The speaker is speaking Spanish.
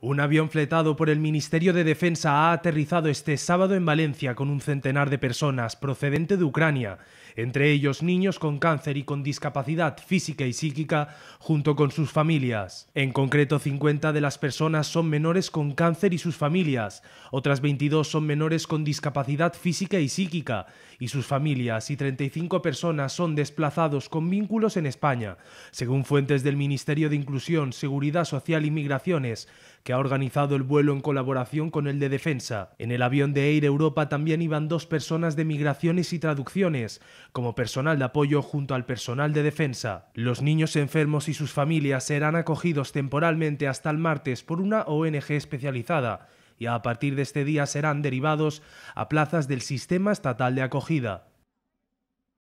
Un avión fletado por el Ministerio de Defensa ha aterrizado este sábado en Valencia con un centenar de personas procedente de Ucrania, entre ellos niños con cáncer y con discapacidad física y psíquica, junto con sus familias. En concreto, 50 de las personas son menores con cáncer y sus familias, otras 22 son menores con discapacidad física y psíquica y sus familias, y 35 personas son desplazados con vínculos en España. Según fuentes del Ministerio de Inclusión, Seguridad Social y Migraciones, que ha organizado el vuelo en colaboración con el de defensa. En el avión de Air Europa también iban dos personas de migraciones y traducciones, como personal de apoyo junto al personal de defensa. Los niños enfermos y sus familias serán acogidos temporalmente hasta el martes por una ONG especializada y a partir de este día serán derivados a plazas del sistema estatal de acogida.